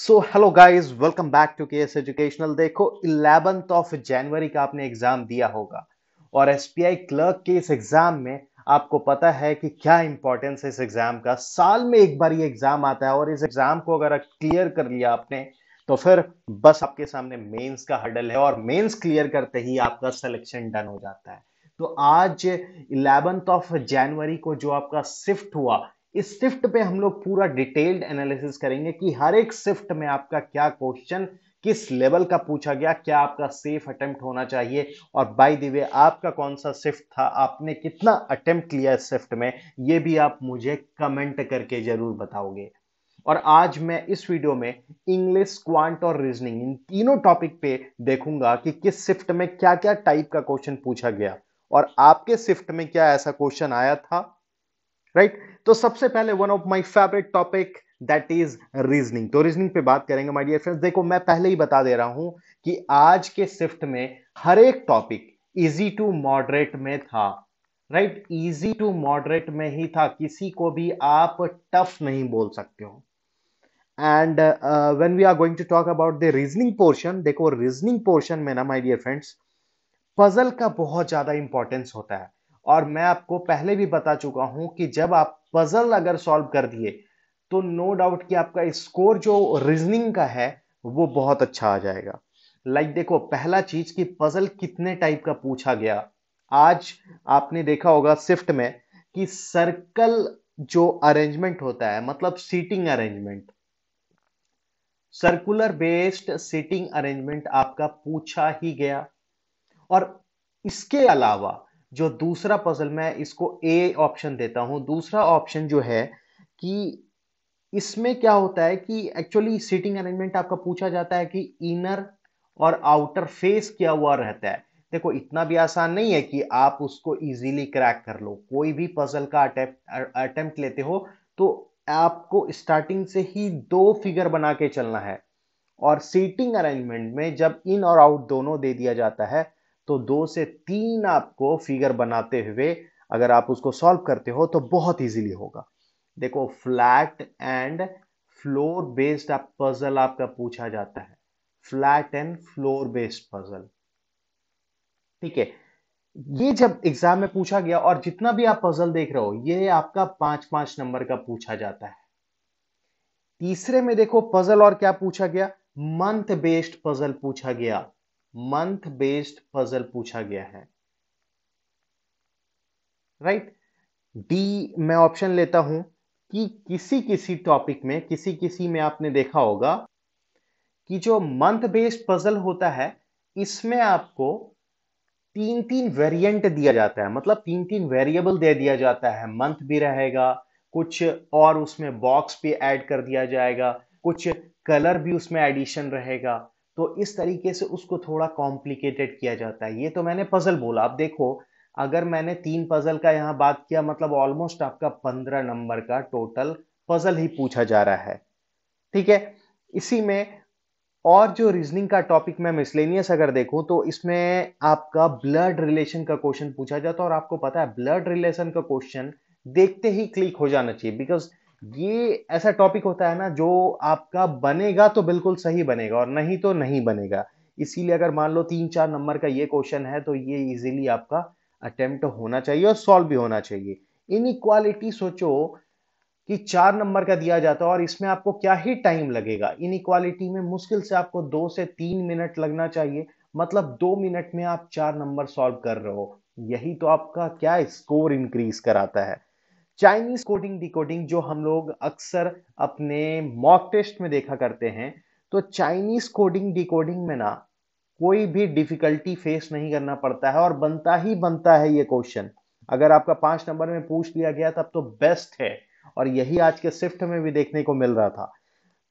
So hello guys welcome back to K S educational देखो eleventh of जनवरी का आपने एग्जाम दिया होगा और एस क्लर्क के इस एग्जाम में आपको पता है कि क्या इंपॉर्टेंस है इस एग्जाम का साल में एक बार ये एग्जाम आता है और इस एग्जाम को अगर क्लियर कर लिया आपने तो फिर बस आपके सामने मेंस का हर्डल है और मेंस क्लियर करते ही आपका सिलेक्शन डन हो जाता है तो आज इलेवेंथ ऑफ जनवरी को जो आपका शिफ्ट हुआ इस शिफ्ट पे हम लोग पूरा डिटेल्ड एनालिसिस करेंगे कि हर एक शिफ्ट में आपका क्या क्वेश्चन किस लेवल का पूछा गया क्या आपका सेफ अटेम्प्ट होना चाहिए और बाय द वे आपका कौन सा शिफ्ट था आपने कितना अटेम्प्ट लिया इस शिफ्ट में ये भी आप मुझे कमेंट करके जरूर बताओगे और आज मैं इस वीडियो में इंग्लिश क्वांट और रीजनिंग इन तीनों टॉपिक पे देखूंगा कि किस शिफ्ट में क्या क्या टाइप का क्वेश्चन पूछा गया और आपके शिफ्ट में क्या ऐसा क्वेश्चन आया था राइट तो सबसे पहले one of my favourite topic that is reasoning तो रीजनिंग पे बात करेंगे माय डियर फ्रेंड्स देखो मैं पहले ही बता दे रहा हूं कि आज के शिफ्ट में हर एक टॉपिक इजी टू मॉडरेट में था राइट इजी टू मॉडरेट में ही था किसी को भी आप टफ नहीं बोल सकते हो and when we are going to talk about the reasoning portion देखो रीजनिंग पोर्शन में ना माय डियर फ्रेंड्स पजल का बहुत ज्यादा इंपॉर्टेंस होता है और मैं आपको पहले भी बता चुका हूं कि जब आप पजल अगर सॉल्व कर दिए तो नो डाउट कि आपका स्कोर जो रीजनिंग का है वो बहुत अच्छा आ जाएगा लाइक like देखो पहला चीज कि पजल कितने टाइप का पूछा गया आज आपने देखा होगा स्विफ्ट में कि सर्कल जो अरेंजमेंट होता है मतलब seating arrangement circular based seating arrangement आपका पूछा ही गया और इसके अलावा जो दूसरा पजल मैं इसको ए ऑप्शन देता हूँ दूसरा ऑप्शन जो है कि इसमें क्या होता है कि एक्चुअली सीटिंग अरेंजमेंट आपका पूछा जाता है कि इनर और आउटर फेस क्या हुआ रहता है देखो इतना भी आसान नहीं है कि आप उसको इजीली क्रैक कर लो कोई भी पजल का अटेम्प्ट लेते हो तो आपको स्टार्टिंग से ही दो फिगर बना के चलना है और सीटिंग अरेंजमेंट में जब इन और आउट दोनों दे दिया जाता है तो दो से तीन आपको फिगर बनाते हुए अगर आप उसको सॉल्व करते हो तो बहुत इजीली होगा देखो फ्लैट एंड फ्लोर बेस्ड आप पजल आपका पूछा जाता है flat and floor based puzzle ठीक है ये जब एग्जाम में पूछा गया और जितना भी आप पजल देख रहे हो ये आपका पांच पांच नंबर का पूछा जाता है तीसरे में देखो पजल और क्या पूछा गया मंथ बेस्ड पजल पूछा गया मंथ बेस्ड पजल पूछा गया है राइट right? डी मैं ऑप्शन लेता हूं कि किसी किसी टॉपिक में किसी किसी में आपने देखा होगा कि जो मंथ बेस्ड पजल होता है इसमें आपको तीन तीन वेरिएंट दिया जाता है मतलब तीन तीन वेरिएबल दे दिया जाता है मंथ भी रहेगा कुछ और उसमें बॉक्स भी ऐड कर दिया जाएगा कुछ कलर भी उसमें एडिशन रहेगा तो इस तरीके से उसको थोड़ा कॉम्प्लिकेटेड किया जाता है ये तो मैंने पजल बोला आप देखो अगर मैंने तीन पजल का यहाँ बात किया मतलब ऑलमोस्ट आपका पंद्रह नंबर का टोटल पजल ही पूछा जा रहा है ठीक है इसी में और जो रीजनिंग का टॉपिक मैं मिसलेनियस अगर देखूं तो इसमें आपका ब्लड रिलेशन का क्वेश्चन पूछा जाता है और आपको पता है ब्लड रिलेशन का क्वेश्चन देखते ही क्लिक हो जाना चाहिए बिकॉज ये ऐसा टॉपिक होता है ना जो आपका बनेगा तो बिल्कुल सही बनेगा और नहीं तो नहीं बनेगा इसीलिए अगर मान लो तीन चार नंबर का ये क्वेश्चन है तो ये इजीली आपका अटेम्प्ट होना चाहिए और सॉल्व भी होना चाहिए इक्वालिटी सोचो कि चार नंबर का दिया जाता है और इसमें आपको क्या ही टाइम लगेगा इक्वालिटी में मुश्किल से आपको दो से तीन मिनट लगना चाहिए मतलब दो मिनट में आप चार नंबर सॉल्व कर रहे हो यही तो आपका क्या स्कोर इंक्रीज कराता है चाइनीज कोडिंग डिकोडिंग जो हम लोग अक्सर अपने मॉक टेस्ट में देखा करते हैं तो चाइनीज कोडिंग डिकोडिंग में ना कोई भी डिफिकल्टी फेस नहीं करना पड़ता है और बनता ही बनता है ये क्वेश्चन अगर आपका पांच नंबर में पूछ लिया गया तब तो बेस्ट है और यही आज के शिफ्ट में भी देखने को मिल रहा था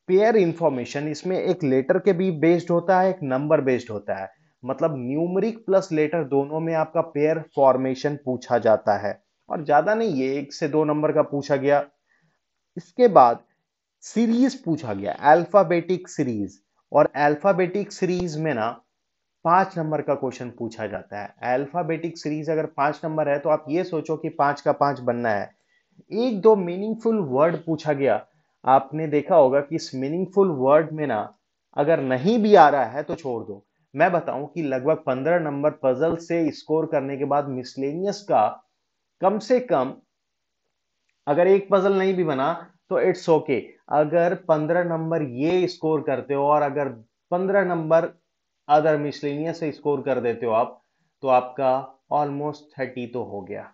पेयर इंफॉर्मेशन इसमें एक लेटर के भी बेस्ड होता है एक नंबर बेस्ड होता है मतलब न्यूमरिक प्लस लेटर दोनों में आपका पेयर फॉर्मेशन पूछा जाता है और ज़्यादा नहीं ये एक से दो नंबर का पूछा गया इसके बाद सीरीज पूछा गया अल्फ़ाबेटिक सीरीज और अल्फ़ाबेटिक सीरीज में ना पांच नंबर का क्वेश्चन पूछा जाता है अल्फ़ाबेटिक सीरीज अगर पांच नंबर है तो आप ये सोचो कि पांच का पांच बनना है एक दो मीनिंगफुल वर्ड पूछा गया आपने देखा होगा कि इस मीनिंगफुल वर्ड में ना अगर नहीं भी आ रहा है तो छोड़ दो मैं बताऊं कि लगभग पंद्रह नंबर पजल से स्कोर करने के बाद मिसलेनियस का कम से कम अगर एक पजल नहीं भी बना तो इट्स ओके okay. अगर पंद्रह नंबर ये स्कोर करते हो और अगर पंद्रह नंबर अदर मिसलिनियस से स्कोर कर देते हो आप तो आपका ऑलमोस्ट थर्टी तो हो गया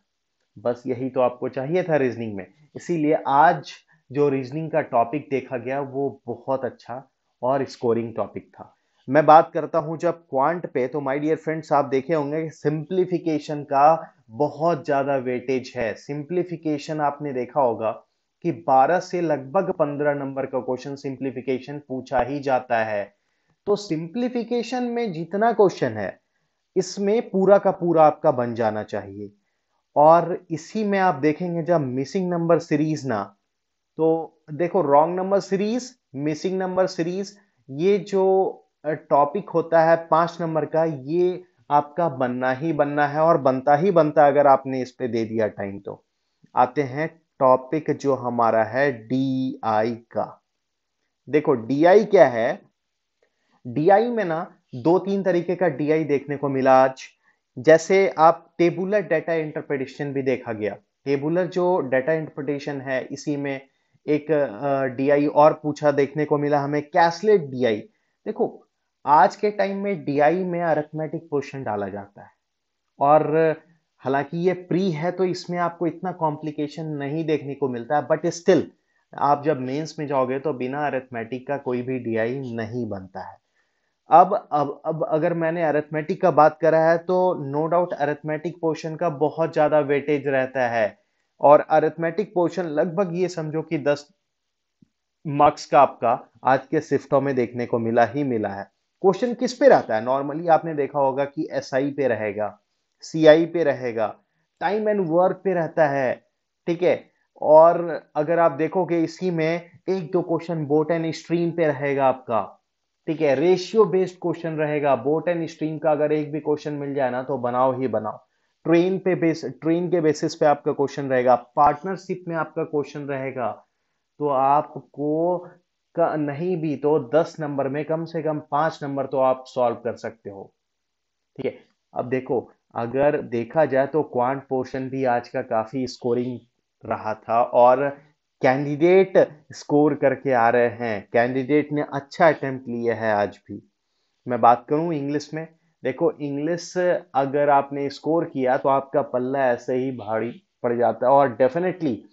बस यही तो आपको चाहिए था रीजनिंग में इसीलिए आज जो रीजनिंग का टॉपिक देखा गया वो बहुत अच्छा और स्कोरिंग टॉपिक था मैं बात करता हूं जब क्वांट पे तो माय डियर फ्रेंड्स आप देखे होंगे सिंप्लीफिकेशन का बहुत ज़्यादा वेटेज है सिंप्लीफिकेशन आपने देखा होगा कि 12 से लगभग 15 नंबर का क्वेश्चन सिंप्लीफिकेशन पूछा ही जाता है तो सिंप्लीफिकेशन में जितना क्वेश्चन है इसमें पूरा का पूरा आपका बन जाना चाहिए और इसी में आप देखेंगे जब मिसिंग नंबर सीरीज ना तो देखो wrong number series missing number series ये जो टॉपिक होता है पांच नंबर का ये आपका बनना ही बनना है और बनता ही बनता अगर आपने इस पर दे दिया टाइम तो आते हैं टॉपिक जो हमारा है डी आई का देखो डी आई क्या है डी आई में ना दो तीन तरीके का डी आई देखने को मिला आज जैसे आप टेबुलर डेटा इंटरप्रिटेशन भी देखा गया टेबुलर जो डेटा इंटरप्रिटेशन है इसी में एक डी आई और पूछा देखने को मिला हमें कैशलेट डी आई देखो आज के टाइम में डीआई में अरेथमेटिक पोर्शन डाला जाता है और हालांकि ये प्री है तो इसमें आपको इतना कॉम्प्लिकेशन नहीं देखने को मिलता है बट स्टिल आप जब मेंस में जाओगे तो बिना अरेथमेटिक का कोई भी डीआई नहीं बनता है अब अब अब अगर मैंने अरेथमेटिक का बात करा है तो नो डाउट अरेथमेटिक पोर्शन का बहुत ज़्यादा वेटेज रहता है और अरेथमेटिक पोर्शन लगभग ये समझो कि दस मार्क्स का आपका आज के शिफ्टों में देखने को मिला ही मिला है क्वेश्चन किस पे रहता है नॉर्मली आपने देखा होगा कि एस SI पे रहेगा सी पे रहेगा टाइम एंड वर्क पे रहता है ठीक है और अगर आप देखोगे इसी में एक दो क्वेश्चन बोट एंड स्ट्रीम पे रहेगा आपका ठीक है रेशियो बेस्ड क्वेश्चन रहेगा बोट एंड स्ट्रीम का अगर एक भी क्वेश्चन मिल जाए ना तो बनाओ ही बनाओ ट्रेन पे बेस ट्रेन के बेसिस पे आपका क्वेश्चन रहेगा पार्टनरशिप में आपका क्वेश्चन रहेगा तो आपको का नहीं भी तो दस नंबर में कम से कम पांच नंबर तो आप सॉल्व कर सकते हो ठीक है अब देखो अगर देखा जाए तो क्वांट पोर्शन भी आज का काफी स्कोरिंग रहा था और कैंडिडेट स्कोर करके आ रहे हैं कैंडिडेट ने अच्छा अटेम्प्ट लिया है आज भी मैं बात करूं इंग्लिश में देखो इंग्लिश अगर आपने स्कोर किया तो आपका पल्ला ऐसे ही भारी पड़ जाता है और डेफिनेटली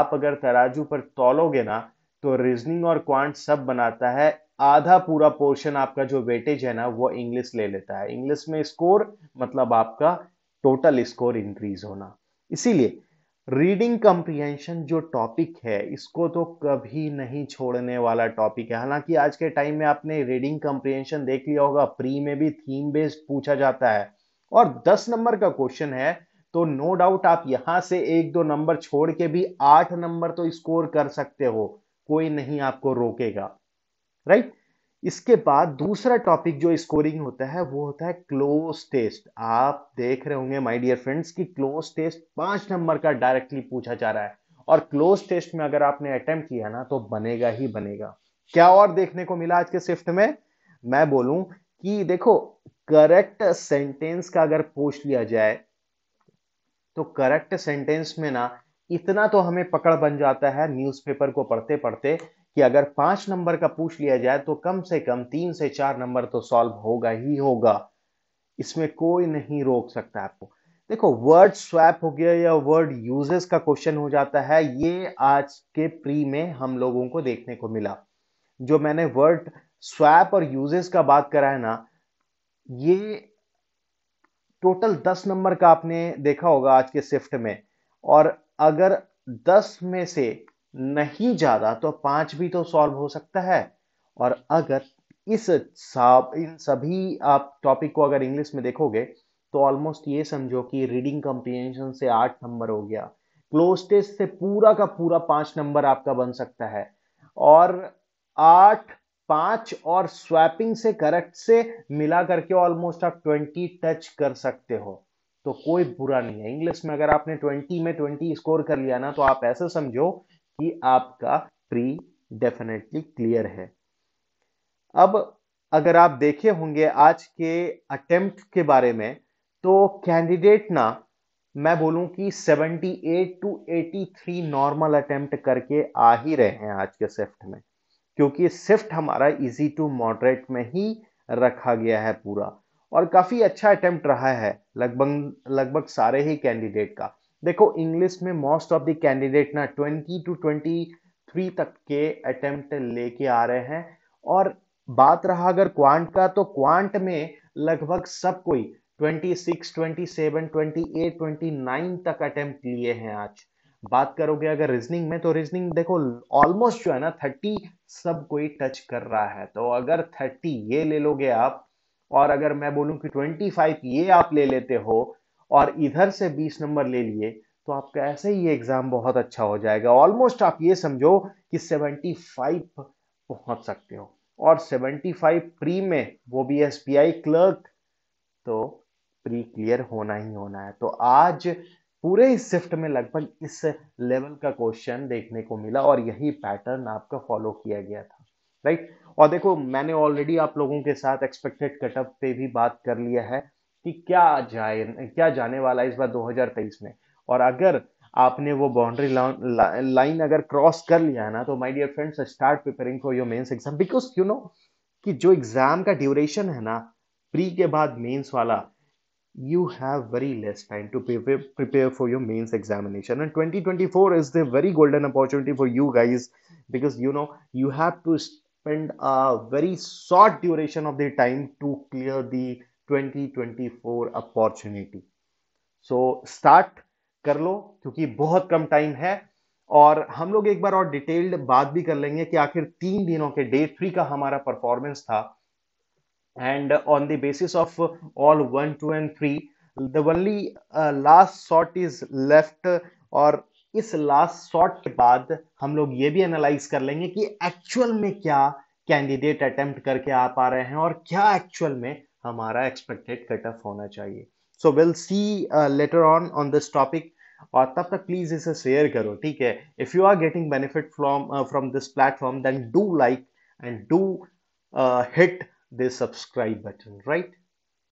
आप अगर तराजू पर तोलोगे ना तो रीजनिंग और क्वांट सब बनाता है आधा पूरा पोर्शन आपका जो वेटेज है ना वो इंग्लिश ले लेता है इंग्लिश में स्कोर मतलब आपका टोटल स्कोर इंक्रीज होना इसीलिए रीडिंग कंप्रीहेंशन जो टॉपिक है इसको तो कभी नहीं छोड़ने वाला टॉपिक है हालांकि आज के टाइम में आपने रीडिंग कंप्रीहेंशन देख लिया होगा प्री में भी थीम बेस्ड पूछा जाता है और 10 नंबर का क्वेश्चन है तो नो डाउट आप यहां से एक दो नंबर छोड़ के भी आठ नंबर तो स्कोर कर सकते हो कोई नहीं आपको रोकेगा राइट right? इसके बाद दूसरा टॉपिक जो स्कोरिंग होता है वो होता है क्लोज टेस्ट आप देख रहे होंगे माय डियर फ्रेंड्स कि क्लोज टेस्ट पांच नंबर का डायरेक्टली पूछा जा रहा है और क्लोज टेस्ट में अगर आपने अटेम्प्ट किया ना तो बनेगा ही बनेगा क्या और देखने को मिला आज के शिफ्ट में मैं बोलूं कि देखो करेक्ट सेंटेंस का अगर पूछ लिया जाए तो करेक्ट सेंटेंस में ना इतना तो हमें पकड़ बन जाता है न्यूज़पेपर को पढ़ते पढ़ते कि अगर पांच नंबर का पूछ लिया जाए तो कम से कम तीन से चार नंबर तो सॉल्व होगा ही होगा इसमें कोई नहीं रोक सकता आपको देखो वर्ड स्वैप हो गया या वर्ड यूजेस का क्वेश्चन हो जाता है ये आज के प्री में हम लोगों को देखने को मिला जो मैंने वर्ड स्वैप और यूजेस का बात करा है ना ये टोटल दस नंबर का आपने देखा होगा आज के शिफ्ट में और अगर दस में से नहीं ज़्यादा तो पांच भी तो सॉल्व हो सकता है और अगर इस साब इन सभी आप टॉपिक को अगर इंग्लिश में देखोगे तो ऑलमोस्ट ये समझो कि रीडिंग कंप्रीहेंशन से आठ नंबर हो गया क्लोज टेस्ट से पूरा का पूरा पांच नंबर आपका बन सकता है और आठ पांच और स्वैपिंग से करेक्ट से मिला करके ऑलमोस्ट आप ट्वेंटी टच कर सकते हो तो कोई बुरा नहीं है इंग्लिश में अगर आपने ट्वेंटी में ट्वेंटी स्कोर कर लिया ना तो आप ऐसे समझो कि आपका प्री डेफिनेटली क्लियर है अब अगर आप देखे होंगे आज के अटेम्प्ट के बारे में तो कैंडिडेट ना मैं बोलूं कि 78 टू 83 नॉर्मल अटेम्प्ट करके आ ही रहे हैं आज के शिफ्ट में क्योंकि शिफ्ट हमारा इजी टू मॉडरेट में ही रखा गया है पूरा और काफ़ी अच्छा अटेम्प्ट रहा है लगभग लगभग सारे ही कैंडिडेट का देखो इंग्लिश में मोस्ट ऑफ द कैंडिडेट ना 20 टू 23 तक के अटेम्प्ट लेके आ रहे हैं और बात रहा अगर क्वांट का तो क्वांट में लगभग सब कोई 26, 27, 28, 29 तक अटेम्प्ट लिए हैं आज बात करोगे अगर रीजनिंग में तो रीजनिंग देखो ऑलमोस्ट जो है ना थर्टी सब कोई टच कर रहा है तो अगर थर्टी ये ले लोगे आप और अगर मैं बोलूं कि 25 ये आप ले लेते हो और इधर से 20 नंबर ले लिए तो आपका ऐसे ही एग्जाम बहुत अच्छा हो जाएगा ऑलमोस्ट आप ये समझो कि 75 पहुंच सकते हो और 75 प्री में वो भी एस क्लर्क तो प्री क्लियर होना ही होना है तो आज पूरे इस शिफ्ट में लगभग इस लेवल का क्वेश्चन देखने को मिला और यही पैटर्न आपका फॉलो किया गया था राइट और देखो मैंने ऑलरेडी आप लोगों के साथ एक्सपेक्टेड कटअप पे भी बात कर लिया है कि क्या जाए क्या जाने वाला इस बार 2023 में और अगर आपने वो बाउंड्री लाइन अगर क्रॉस कर लिया है ना तो my dear friends start preparing for your mains exam because you know कि जो एग्जाम का ड्यूरेशन है ना प्री के बाद मेंस वाला you have very less time prepare for your mains examination and twenty twenty four is the very golden opportunity for you guys because you know you have to spend a very short duration of the time to clear the 2024 opportunity so start कर लो क्योंकि बहुत कम time है और हम लोग एक बार और डिटेल्ड बात भी कर लेंगे कि आखिर तीन दिनों के डे थ्री का हमारा परफॉर्मेंस था and on the basis of all one two and three the only last shot is left और इस लास्ट शॉट के बाद हम लोग ये भी एनालाइज कर लेंगे कि एक्चुअल में क्या कैंडिडेट अटेम्प्ट करके आ पा रहे हैं और क्या एक्चुअल में हमारा एक्सपेक्टेड कट ऑफ होना चाहिए so will see later on on this topic और तब तक प्लीज इसे शेयर करो ठीक है if you are getting benefit from from this platform then do like and do hit this subscribe button right